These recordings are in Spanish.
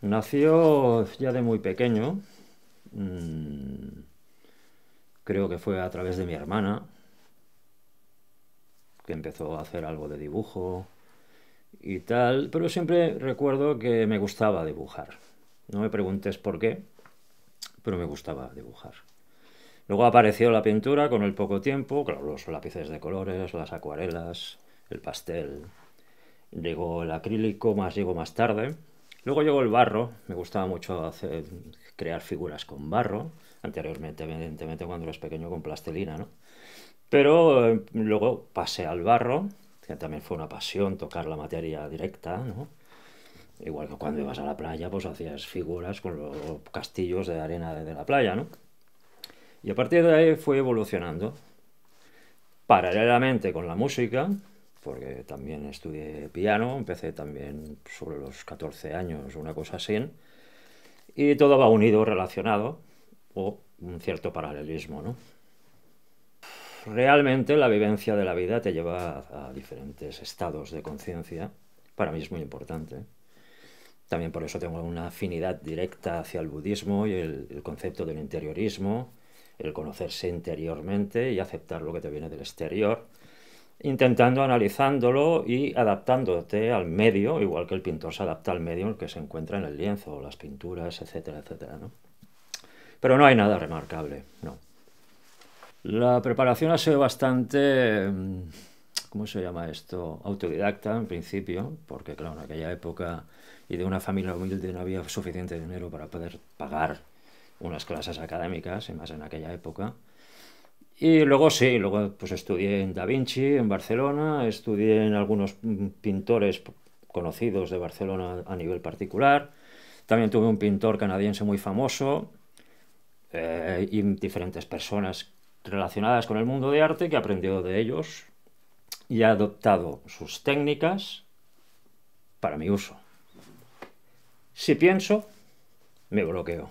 Nació ya de muy pequeño, mm, creo que fue a través de mi hermana, que empezó a hacer algo de dibujo y tal, pero siempre recuerdo que me gustaba dibujar. No me preguntes por qué, pero me gustaba dibujar. Luego apareció la pintura con el poco tiempo, claro, los lápices de colores, las acuarelas, el pastel. Llegó el acrílico, más llegó más tarde, Luego llegó el barro, me gustaba mucho hacer, crear figuras con barro, anteriormente evidentemente cuando eras pequeño con plastilina, ¿no? Pero eh, luego pasé al barro, que también fue una pasión tocar la materia directa, ¿no? Igual que cuando ibas a la playa, pues hacías figuras con los castillos de arena de, de la playa, ¿no? Y a partir de ahí fue evolucionando. Paralelamente con la música, porque también estudié piano, empecé también sobre los 14 años, una cosa así, y todo va unido, relacionado, o un cierto paralelismo, ¿no? Realmente la vivencia de la vida te lleva a diferentes estados de conciencia, para mí es muy importante. También por eso tengo una afinidad directa hacia el budismo y el concepto del interiorismo, el conocerse interiormente y aceptar lo que te viene del exterior, intentando analizándolo y adaptándote al medio, igual que el pintor se adapta al medio en el que se encuentra en el lienzo, las pinturas, etcétera, etcétera. ¿no? Pero no hay nada remarcable, no. La preparación ha sido bastante, mm, ¿cómo se llama esto? Autodidacta en principio, porque claro, en aquella época y de una familia humilde no había suficiente dinero para poder pagar unas clases académicas, y más en aquella época. Y luego sí, luego pues estudié en Da Vinci, en Barcelona, estudié en algunos mm, pintores conocidos de Barcelona a nivel particular. También tuve un pintor canadiense muy famoso eh, y diferentes personas relacionadas con el mundo de arte que aprendió de ellos y ha adoptado sus técnicas para mi uso. Si pienso, me bloqueo.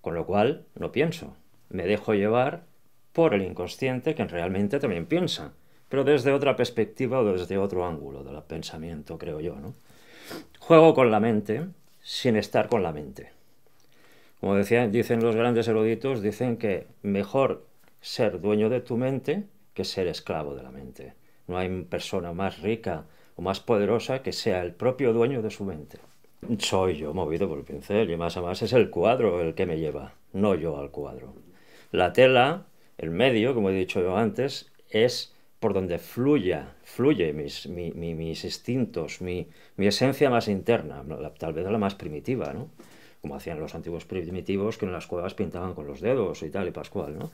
Con lo cual, no pienso me dejo llevar por el inconsciente que realmente también piensa, pero desde otra perspectiva o desde otro ángulo del pensamiento, creo yo. ¿no? Juego con la mente sin estar con la mente. Como decían, dicen los grandes eruditos, dicen que mejor ser dueño de tu mente que ser esclavo de la mente. No hay persona más rica o más poderosa que sea el propio dueño de su mente. Soy yo movido por el pincel y más a más es el cuadro el que me lleva, no yo al cuadro. La tela, el medio, como he dicho yo antes, es por donde fluya, fluye mis, instintos, mi, esencia más interna, tal vez la más primitiva, ¿no? Como hacían los antiguos primitivos que en las cuevas pintaban con los dedos y tal y pascual, ¿no?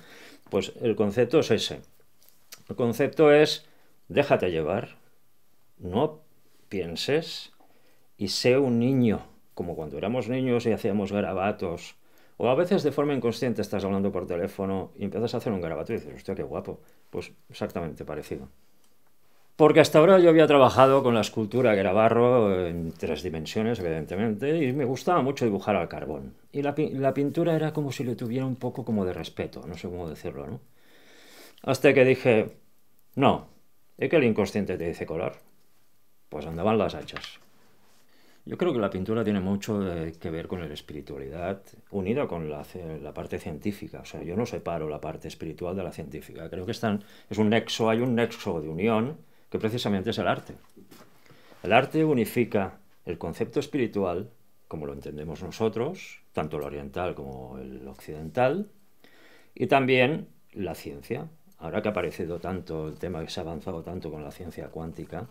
Pues el concepto es ese. El concepto es déjate llevar, no pienses y sé un niño, como cuando éramos niños y hacíamos garabatos o a veces de forma inconsciente estás hablando por teléfono y empiezas a hacer un garabato y dices, hostia, qué guapo. Pues exactamente parecido. Porque hasta ahora yo había trabajado con la escultura barro eh, en tres dimensiones, evidentemente, y me gustaba mucho dibujar al carbón. Y la, pintura era como si le tuviera un poco como de respeto, no sé cómo decirlo, ¿no? Hasta que dije, no, es que el inconsciente te dice color. Pues andaban las hachas. Yo creo que la pintura tiene mucho eh, que ver con la espiritualidad unida con la, parte científica. O sea, yo no separo la parte espiritual de la científica. Creo que están, es un nexo, hay un nexo de unión que precisamente es el arte. El arte unifica el concepto espiritual, como lo entendemos nosotros, tanto el oriental como el occidental, y también la ciencia. Ahora que ha aparecido tanto el tema que se ha avanzado tanto con la ciencia cuántica,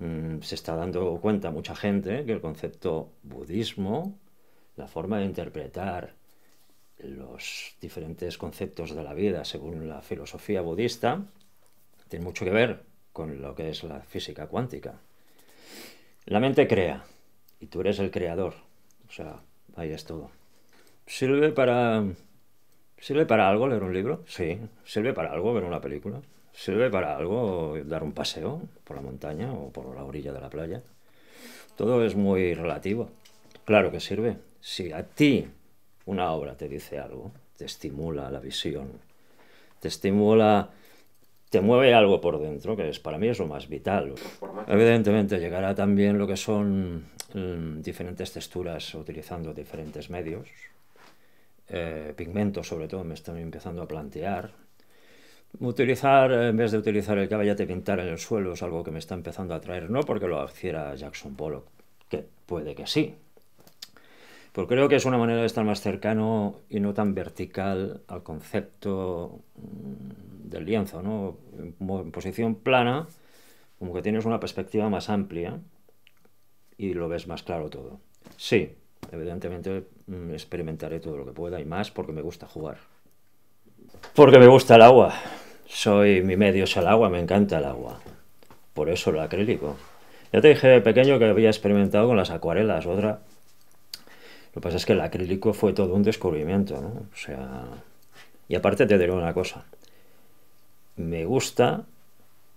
Mm, se está dando cuenta mucha gente que el concepto budismo, la forma de interpretar los diferentes conceptos de la vida según la filosofía budista, tiene mucho que ver con lo que es la física cuántica. La mente crea y tú eres el creador. O sea, ahí es todo. ¿Sirve para... ¿Sirve para algo leer un libro? Sí. ¿Sirve para algo ver una película? Sirve para algo dar un paseo por la montaña o por la orilla de la playa. Todo es muy relativo. Claro que sirve. Si a ti una obra te dice algo, te estimula la visión, te estimula, te mueve algo por dentro, que es, para mí es lo más vital. Evidentemente llegará también lo que son mm, diferentes texturas utilizando diferentes medios. Eh, pigmentos sobre todo me están empezando a plantear Utilizar, en vez de utilizar el caballete, pintar en el suelo es algo que me está empezando a atraer, no porque lo hiciera Jackson Pollock, que puede que sí, Porque creo que es una manera de estar más cercano y no tan vertical al concepto mm, del lienzo, ¿no? En posición plana, como que tienes una perspectiva más amplia y lo ves más claro todo. Sí, evidentemente mm, experimentaré todo lo que pueda y más porque me gusta jugar. Porque me gusta el agua soy mi medio es el agua, me encanta el agua. Por eso lo acrílico. Ya te dije de pequeño que había experimentado con las acuarelas, otra. Lo que pasa es que el acrílico fue todo un descubrimiento, O sea. Y aparte te diré una cosa. Me gusta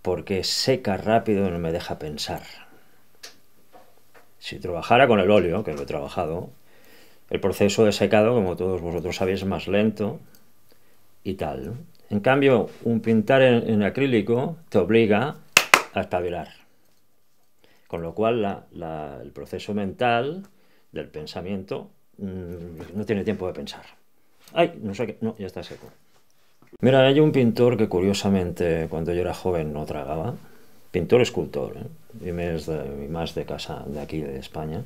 porque seca rápido y no me deja pensar. Si trabajara con el óleo, que lo he trabajado, el proceso de secado, como todos vosotros sabéis, es más lento, y tal. En cambio, un pintar en, acrílico te obliga a espabilar. Con lo cual, el proceso mental del pensamiento mm, no tiene tiempo de pensar. ¡Ay! No sé qué. No, ya está seco. Mira, hay un pintor que curiosamente cuando yo era joven no tragaba. Pintor escultor, ¿eh? y, más de, más de casa de aquí, de España,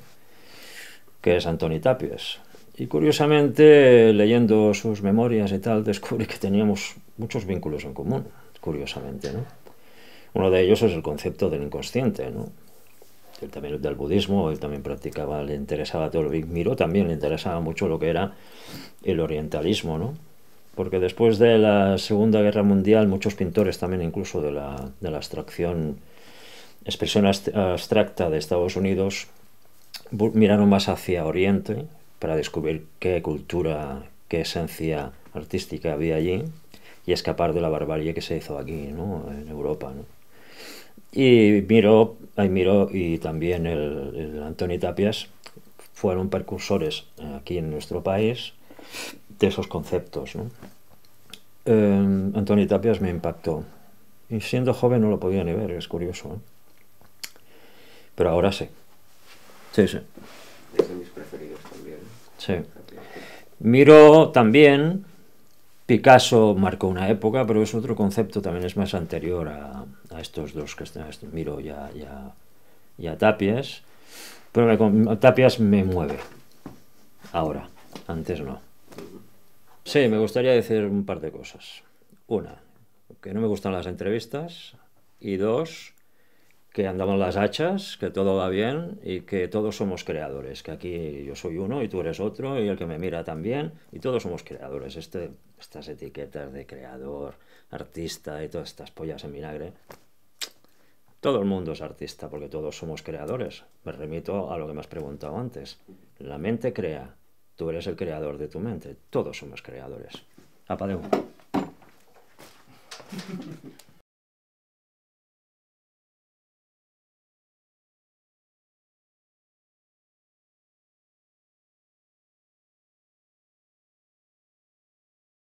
que es Antoni Tapies. Y curiosamente, leyendo sus memorias y tal, descubrí que teníamos muchos vínculos en común, curiosamente. ¿no? Uno de ellos es el concepto del inconsciente. ¿no? Él también del budismo, él también practicaba, le interesaba todo lo que miró, también le interesaba mucho lo que era el orientalismo. ¿no? Porque después de la Segunda Guerra Mundial, muchos pintores también incluso de la, de la abstracción, expresión abstracta de Estados Unidos, miraron más hacia Oriente, para descubrir qué cultura, qué esencia artística había allí y escapar de la barbarie que se hizo aquí, ¿no? en Europa. ¿no? Y Miro, ahí Miro y también el, Tapias fueron precursores aquí en nuestro país de esos conceptos. Em, Antonio Tapias me impactó. Y siendo joven no lo podía ni ver, es curioso. ¿eh? Pero ahora sé, Sí, sí. Sí. Miro también, Picasso marcó una época, pero es otro concepto, también es más anterior a, estos dos que están, este, Miro y a, Tapias, pero Tapias me mueve ahora, antes no. Sí, me gustaría decir un par de cosas. Una, que no me gustan las entrevistas y dos, que andamos las hachas, que todo va bien y que todos somos creadores, que aquí yo soy uno y tú eres otro y el que me mira también y todos somos creadores. Este, estas etiquetas de creador, artista y todas estas pollas en vinagre. Todo el mundo es artista porque todos somos creadores. Me remito a lo que me has preguntado antes. La mente crea, tú eres el creador de tu mente, todos somos creadores. apadeo